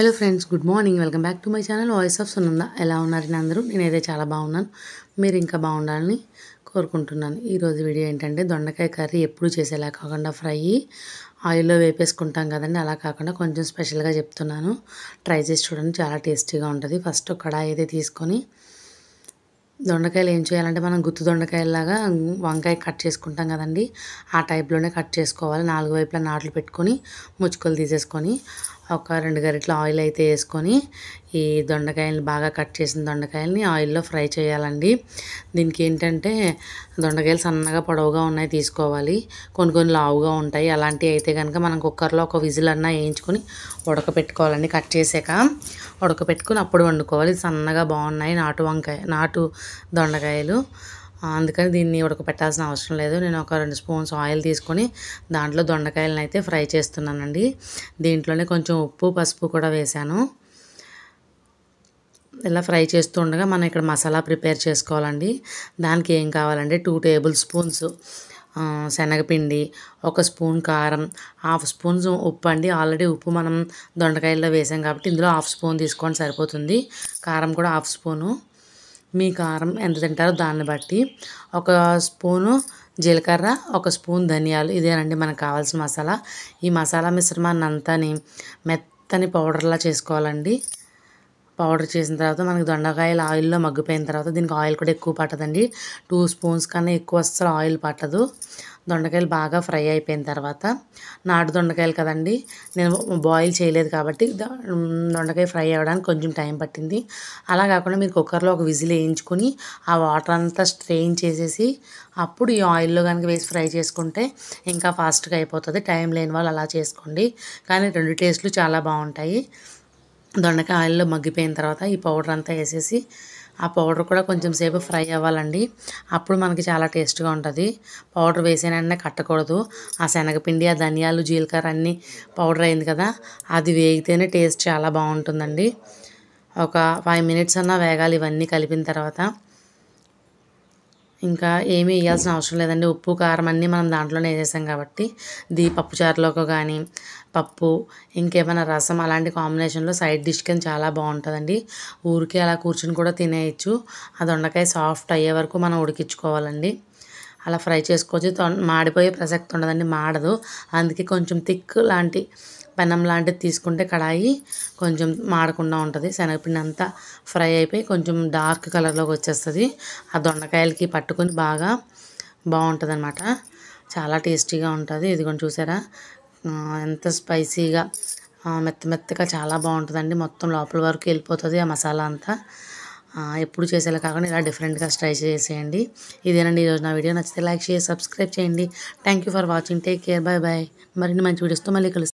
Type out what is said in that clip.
hello friends good morning welcome back to my channel voice of Sunanda ఎలా ఉన్నారని అందరూ నేనైతే చాలా బాగున్నాను మీరు ఇంకా బాగుండాలని కోరుకుంటున్నాను ఈరోజు వీడియో ఏంటంటే దొండకాయ కర్రీ ఎప్పుడు చేసేలా కాకుండా ఫ్రై ఆయిల్లో వేపేసుకుంటాం కదండి అలా కాకుండా కొంచెం స్పెషల్గా చెప్తున్నాను ట్రై చేసి చూడండి చాలా టేస్టీగా ఉంటుంది ఫస్ట్ కడాయి అయితే తీసుకొని దొండకాయలు ఏం చేయాలంటే మనం గుత్తు దొండకాయలాగా వంకాయ కట్ చేసుకుంటాం కదండి ఆ టైప్లోనే కట్ చేసుకోవాలి నాలుగు వైపులా నాట్లు పెట్టుకొని ముచ్చుకలు తీసేసుకొని ఒక రెండు గరిటల ఆయిల్ అయితే వేసుకొని ఈ దొండకాయలు బాగా కట్ చేసిన దొండకాయలని ఆయిల్లో ఫ్రై చేయాలండి దీనికి ఏంటంటే దొండకాయలు సన్నగా పొడవుగా ఉన్నాయి తీసుకోవాలి కొన్ని కొన్ని లావుగా ఉంటాయి అలాంటివి అయితే కనుక మనం కుక్కర్లో ఒక విజిల్ అన్నా వేయించుకొని ఉడకపెట్టుకోవాలండి కట్ చేసాక ఉడకపెట్టుకుని అప్పుడు వండుకోవాలి సన్నగా బాగున్నాయి నాటు వంకాయ నాటు దొండకాయలు అందుకని దీన్ని ఉడకపెట్టాల్సిన అవసరం లేదు నేను ఒక రెండు స్పూన్స్ ఆయిల్ తీసుకొని దాంట్లో దొండకాయలను అయితే ఫ్రై చేస్తున్నానండి దీంట్లోనే కొంచెం ఉప్పు పసుపు కూడా వేశాను ఇలా ఫ్రై చేస్తూ ఉండగా మనం ఇక్కడ మసాలా ప్రిపేర్ చేసుకోవాలండి దానికి ఏం కావాలంటే టూ టేబుల్ స్పూన్స్ శనగపిండి ఒక స్పూన్ కారం హాఫ్ స్పూన్ ఉప్పు అండి ఆల్రెడీ ఉప్పు మనం దొండకాయల్లో వేసాం కాబట్టి ఇందులో హాఫ్ స్పూన్ తీసుకోండి సరిపోతుంది కారం కూడా హాఫ్ స్పూను మీ కారం ఎంత తింటారో దాన్ని బట్టి ఒక స్పూను జీలకర్ర ఒక స్పూన్ ధనియాలు ఇదేనండి మనకు కావాల్సిన మసాలా ఈ మసాలా మిశ్రమాన్ని అంతా మెత్తని పౌడర్లా చేసుకోవాలండి పౌడర్ చేసిన తర్వాత మనకి దొండకాయలు ఆయిల్లో మగ్గిపోయిన తర్వాత దీనికి ఆయిల్ కూడా ఎక్కువ పట్టదండి టూ స్పూన్స్ కన్నా ఎక్కువ అసలు ఆయిల్ పట్టదు దొండకాయలు బాగా ఫ్రై అయిపోయిన తర్వాత నాటు దొండకాయలు కదండి నేను బాయిల్ చేయలేదు కాబట్టి దొండకాయ ఫ్రై అవ్వడానికి కొంచెం టైం పట్టింది అలా కాకుండా మీరు కుక్కర్లో ఒక విజిల్ వేయించుకొని ఆ వాటర్ అంతా స్ట్రెయిన్ చేసేసి అప్పుడు ఈ ఆయిల్లో కనుక వేసి ఫ్రై చేసుకుంటే ఇంకా ఫాస్ట్గా అయిపోతుంది టైం లేని వాళ్ళు అలా చేసుకోండి కానీ రెండు టేస్ట్లు చాలా బాగుంటాయి దొండకాయ ఆయిల్లో మగ్గిపోయిన తర్వాత ఈ పౌడర్ అంతా వేసేసి ఆ పౌడర్ కూడా కొంచెం సేపు ఫ్రై అవ్వాలండి అప్పుడు మనకి చాలా టేస్ట్గా ఉంటుంది పౌడర్ వేసిన వెంటనే కట్టకూడదు ఆ శనగపిండి ఆ ధనియాలు జీలకర్ర అన్నీ పౌడర్ అయింది కదా అది వేగితేనే టేస్ట్ చాలా బాగుంటుందండి ఒక ఫైవ్ మినిట్స్ అన్నా వేగాలి ఇవన్నీ కలిపిన తర్వాత ఇంకా ఏమీ వేయాల్సిన అవసరం లేదండి ఉప్పు కారం అన్నీ మనం దాంట్లోనే వేసేసాం కాబట్టి దీ పప్పు చారులోకి కానీ పప్పు ఇంకేమైనా రసం అలాంటి కాంబినేషన్లో సైడ్ డిష్ కింద చాలా బాగుంటుందండి ఊరికే అలా కూర్చుని కూడా తినేయచ్చు ఆ దొండకాయ సాఫ్ట్ అయ్యే వరకు మనం ఉడికించుకోవాలండి అలా ఫ్రై చేసుకోవచ్చు మాడిపోయే ప్రసక్తి ఉండదండి మాడదు అందుకే కొంచెం థిక్ లాంటి పెనం లాంటిది తీసుకుంటే కడాయి కొంచెం మాడకుండా ఉంటుంది శనగపిండి అంతా ఫ్రై అయిపోయి కొంచెం డార్క్ కలర్లోకి వచ్చేస్తుంది ఆ దొండకాయలకి పట్టుకుని బాగా బాగుంటుంది అనమాట చాలా టేస్టీగా ఉంటుంది ఇది కొంచెం చూసారా ఎంత స్పైసీగా మెత్త మెత్తగా చాలా బాగుంటుందండి మొత్తం లోపల వరకు వెళ్ళిపోతుంది ఆ మసాలా అంతా ఎప్పుడు చేసేలా కాకుండా ఇలా డిఫరెంట్గా స్ట్రై చేసేయండి ఇదేనండి ఈరోజు నా వీడియో నచ్చితే లైక్ చేసి సబ్స్క్రైబ్ చేయండి thank for watching take care bye bye మరిన్ని మంచి వీడియోస్తో మళ్ళీ కలుస్తాను